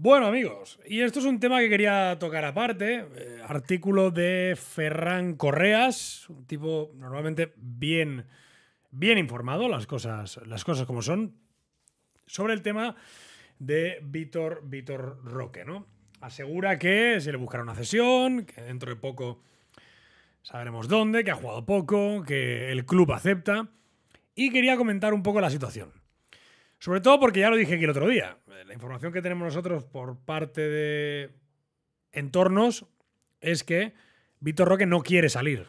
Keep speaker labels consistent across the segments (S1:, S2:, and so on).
S1: Bueno amigos, y esto es un tema que quería tocar aparte, eh, artículo de Ferran Correas, un tipo normalmente bien, bien informado, las cosas, las cosas como son, sobre el tema de Víctor, Víctor Roque, ¿no? Asegura que se le buscará una cesión, que dentro de poco sabremos dónde, que ha jugado poco, que el club acepta. Y quería comentar un poco la situación. Sobre todo porque ya lo dije aquí el otro día. Eh, la información que tenemos nosotros por parte de entornos es que Víctor Roque no quiere salir,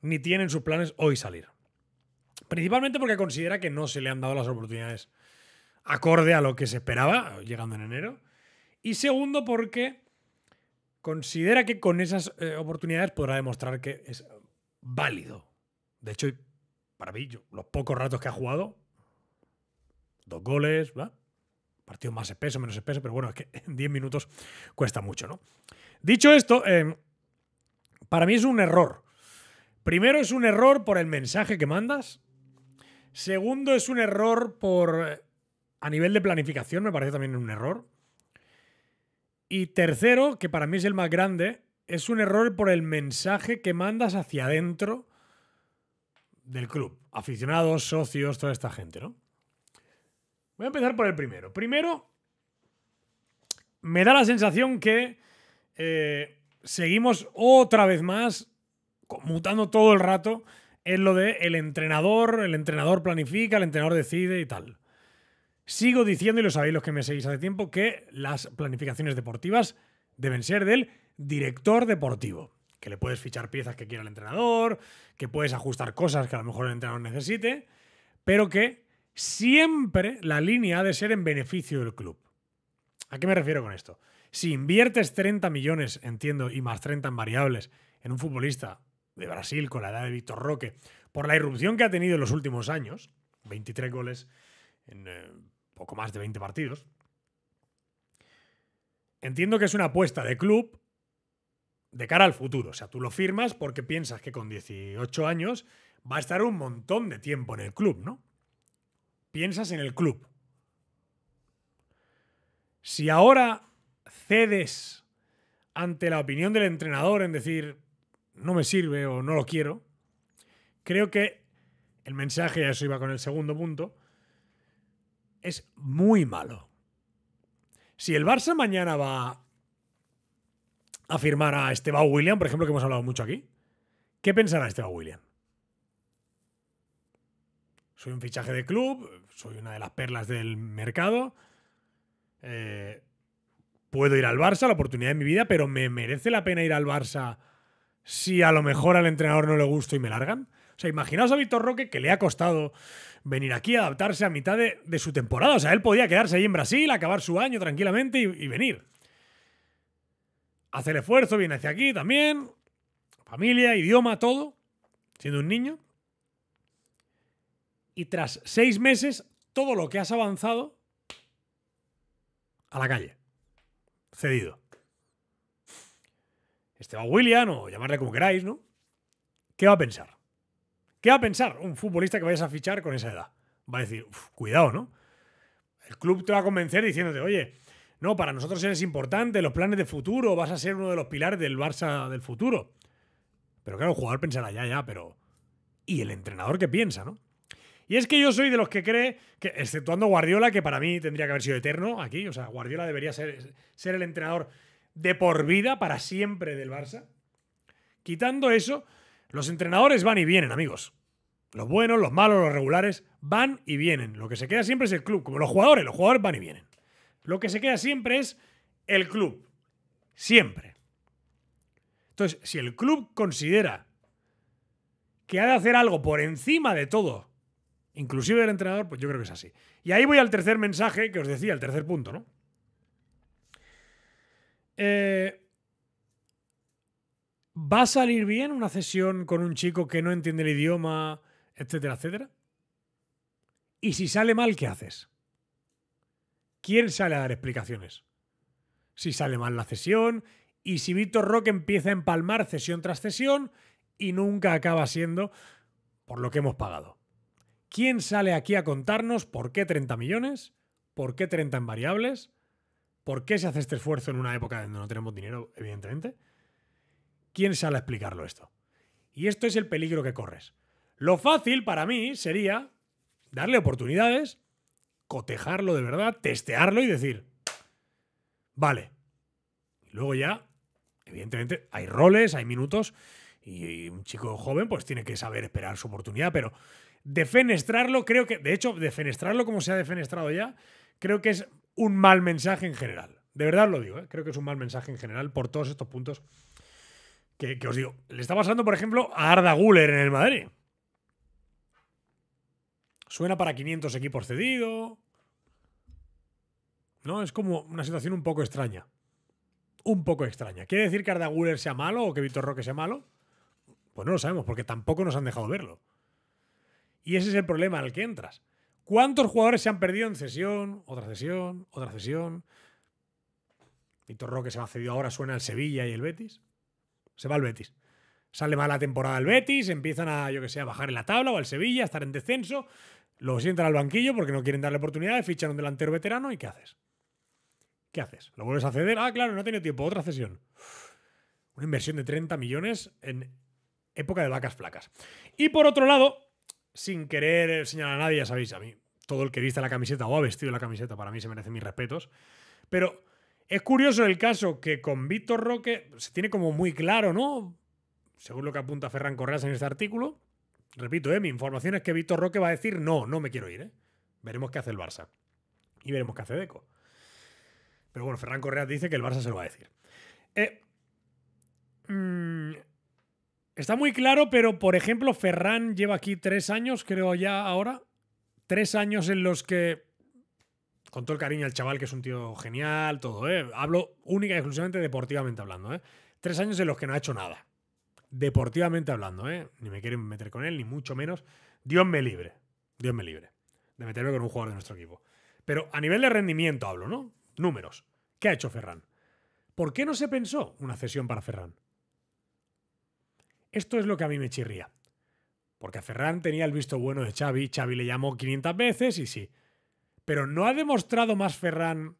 S1: ni tiene en sus planes hoy salir. Principalmente porque considera que no se le han dado las oportunidades acorde a lo que se esperaba llegando en enero. Y segundo porque considera que con esas eh, oportunidades podrá demostrar que es válido. De hecho, para mí, los pocos ratos que ha jugado, dos goles, ¿verdad? Partido más espeso, menos espeso, pero bueno, es que en 10 minutos cuesta mucho, ¿no? Dicho esto, em, para mí es un error. Primero es un error por el mensaje que mandas. Segundo es un error por... Eh, a nivel de planificación me parece también un error. Y tercero, que para mí es el más grande, es un error por el mensaje que mandas hacia adentro del club. Aficionados, socios, toda esta gente, ¿no? Voy a empezar por el primero. Primero, me da la sensación que eh, seguimos otra vez más mutando todo el rato en lo de el entrenador, el entrenador planifica, el entrenador decide y tal. Sigo diciendo, y lo sabéis los que me seguís hace tiempo, que las planificaciones deportivas deben ser del director deportivo. Que le puedes fichar piezas que quiera el entrenador, que puedes ajustar cosas que a lo mejor el entrenador necesite, pero que siempre la línea ha de ser en beneficio del club. ¿A qué me refiero con esto? Si inviertes 30 millones, entiendo, y más 30 en variables, en un futbolista de Brasil con la edad de Víctor Roque, por la irrupción que ha tenido en los últimos años, 23 goles en eh, poco más de 20 partidos, entiendo que es una apuesta de club de cara al futuro. O sea, tú lo firmas porque piensas que con 18 años va a estar un montón de tiempo en el club, ¿no? piensas en el club. Si ahora cedes ante la opinión del entrenador en decir no me sirve o no lo quiero, creo que el mensaje, eso iba con el segundo punto, es muy malo. Si el Barça mañana va a firmar a Esteban William, por ejemplo, que hemos hablado mucho aquí, ¿qué pensará Esteban William? Soy un fichaje de club, soy una de las perlas del mercado. Eh, puedo ir al Barça, la oportunidad de mi vida, pero ¿me merece la pena ir al Barça si a lo mejor al entrenador no le gusto y me largan? O sea, imaginaos a Víctor Roque que le ha costado venir aquí, a adaptarse a mitad de, su temporada. O sea, él podía quedarse ahí en Brasil, acabar su año tranquilamente y, y venir. hacer el esfuerzo, viene hacia aquí también. Familia, idioma, todo. Siendo un niño y tras seis meses, todo lo que has avanzado a la calle. Cedido. Esteban William, o llamarle como queráis, ¿no? ¿Qué va a pensar? ¿Qué va a pensar un futbolista que vayas a fichar con esa edad? Va a decir, cuidado, ¿no? El club te va a convencer diciéndote, oye, no, para nosotros eres importante, los planes de futuro, vas a ser uno de los pilares del Barça del futuro. Pero claro, el jugador pensará, ya, ya, pero. ¿Y el entrenador qué piensa, no? Y es que yo soy de los que cree que, exceptuando Guardiola, que para mí tendría que haber sido eterno aquí, o sea, Guardiola debería ser, ser el entrenador de por vida, para siempre del Barça. Quitando eso, los entrenadores van y vienen, amigos. Los buenos, los malos, los regulares van y vienen. Lo que se queda siempre es el club, como los jugadores, los jugadores van y vienen. Lo que se queda siempre es el club. Siempre. Entonces, si el club considera que ha de hacer algo por encima de todo inclusive el entrenador, pues yo creo que es así. Y ahí voy al tercer mensaje que os decía, el tercer punto, ¿no? Eh, ¿Va a salir bien una sesión con un chico que no entiende el idioma, etcétera, etcétera? Y si sale mal, ¿qué haces? ¿Quién sale a dar explicaciones? Si sale mal la sesión y si Víctor Roque empieza a empalmar sesión tras sesión y nunca acaba siendo por lo que hemos pagado. ¿Quién sale aquí a contarnos por qué 30 millones? ¿Por qué 30 en variables? ¿Por qué se hace este esfuerzo en una época donde no tenemos dinero, evidentemente? ¿Quién sale a explicarlo esto? Y esto es el peligro que corres. Lo fácil para mí sería darle oportunidades, cotejarlo de verdad, testearlo y decir, vale. luego ya, evidentemente, hay roles, hay minutos y un chico joven pues tiene que saber esperar su oportunidad, pero defenestrarlo, creo que, de hecho, defenestrarlo como se ha defenestrado ya, creo que es un mal mensaje en general. De verdad lo digo, ¿eh? creo que es un mal mensaje en general por todos estos puntos que, os digo. Le está pasando, por ejemplo, a Arda Guller en el Madrid. Suena para 500 equipos cedido. ¿No? Es como una situación un poco extraña. Un poco extraña. ¿Quiere decir que Arda Guller sea malo o que Víctor Roque sea malo? Pues no lo sabemos, porque tampoco nos han dejado verlo. Y ese es el problema al que entras. ¿Cuántos jugadores se han perdido en cesión, otra cesión, otra cesión? Víctor Roque se va cedido ahora, suena el Sevilla y el Betis. Se va al Betis. Sale mal temporada el Betis, empiezan a, yo que sé, a bajar en la tabla o al Sevilla, a estar en descenso. Lo entran al banquillo porque no quieren darle oportunidades, fichan un delantero veterano y ¿qué haces? ¿Qué haces? ¿Lo vuelves a ceder? Ah, claro, no ha tenido tiempo, otra cesión. Una inversión de 30 millones en época de vacas flacas. Y por otro lado, sin querer señalar a nadie, ya sabéis, a mí, todo el que viste la camiseta o ha vestido la camiseta, para mí se merece mis respetos. Pero es curioso el caso que con Víctor Roque se tiene como muy claro, ¿no? Según lo que apunta Ferran Correas en este artículo. Repito, ¿eh? mi información es que Víctor Roque va a decir, no, no me quiero ir. ¿eh? Veremos qué hace el Barça. Y veremos qué hace Deco. Pero bueno, Ferran Correas dice que el Barça se lo va a decir. Eh, mm, Está muy claro, pero por ejemplo, Ferran lleva aquí tres años, creo ya ahora. Tres años en los que. Con todo el cariño al chaval, que es un tío genial, todo, ¿eh? Hablo única y exclusivamente deportivamente hablando, ¿eh? Tres años en los que no ha hecho nada. Deportivamente hablando, ¿eh? Ni me quieren meter con él, ni mucho menos. Dios me libre. Dios me libre. De meterme con un jugador de nuestro equipo. Pero a nivel de rendimiento hablo, ¿no? Números. ¿Qué ha hecho Ferran? ¿Por qué no se pensó una cesión para Ferran? Esto es lo que a mí me chirría. Porque a Ferran tenía el visto bueno de Xavi, Xavi le llamó 500 veces y sí. Pero ¿no ha demostrado más Ferran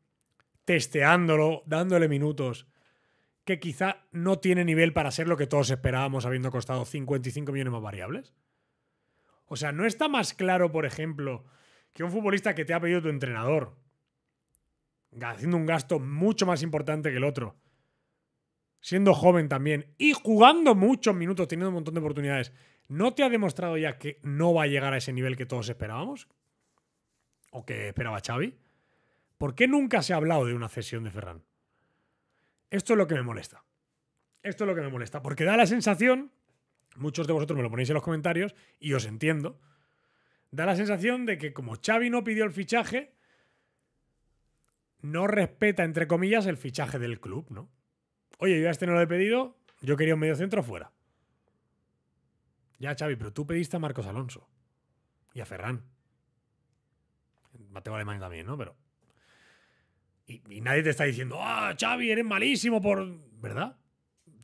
S1: testeándolo, dándole minutos, que quizá no tiene nivel para ser lo que todos esperábamos habiendo costado 55 millones más variables? O sea, ¿no está más claro, por ejemplo, que un futbolista que te ha pedido tu entrenador, haciendo un gasto mucho más importante que el otro, siendo joven también y jugando muchos minutos, teniendo un montón de oportunidades, ¿no te ha demostrado ya que no va a llegar a ese nivel que todos esperábamos? ¿O que esperaba Xavi? ¿Por qué nunca se ha hablado de una cesión de Ferran? Esto es lo que me molesta. Esto es lo que me molesta, porque da la sensación, muchos de vosotros me lo ponéis en los comentarios y os entiendo, da la sensación de que como Xavi no pidió el fichaje, no respeta, entre comillas, el fichaje del club, ¿no? Oye, yo a este no lo he pedido, yo quería un medio centro fuera. Ya, Xavi, pero tú pediste a Marcos Alonso y a Ferran. Mateo Alemán también, ¿no? Pero. Y, nadie te está diciendo, ah, Xavi, eres malísimo por. ¿Verdad?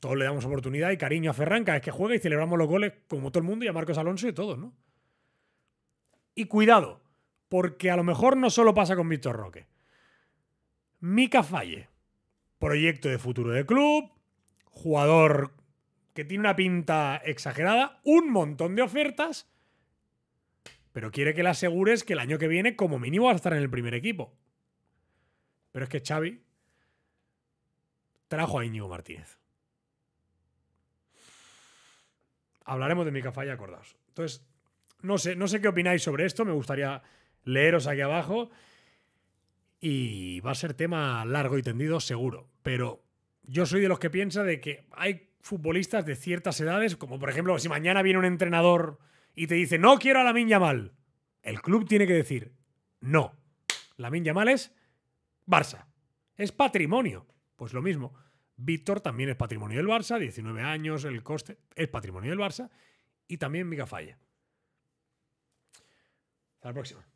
S1: Todos le damos oportunidad y cariño a Ferran cada vez que juega y celebramos los goles como todo el mundo y a Marcos Alonso y todos, ¿no? Y cuidado, porque a lo mejor no solo pasa con Víctor Roque. Mica Falle proyecto de futuro de club, jugador que tiene una pinta exagerada, un montón de ofertas, pero quiere que le asegures que el año que viene como mínimo va a estar en el primer equipo. Pero es que Xavi trajo a Íñigo Martínez. Hablaremos de Micafaya acordaos. Entonces, no sé, no sé qué opináis sobre esto, me gustaría leeros aquí abajo y va a ser tema largo y tendido seguro, pero yo soy de los que piensa de que hay futbolistas de ciertas edades, como por ejemplo si mañana viene un entrenador y te dice, no quiero a Lamine mal. el club tiene que decir, no, la min Yamal es Barça, es patrimonio, pues lo mismo. Víctor también es patrimonio del Barça, 19 años, el coste es patrimonio del Barça y también Mica Falla. Hasta la próxima.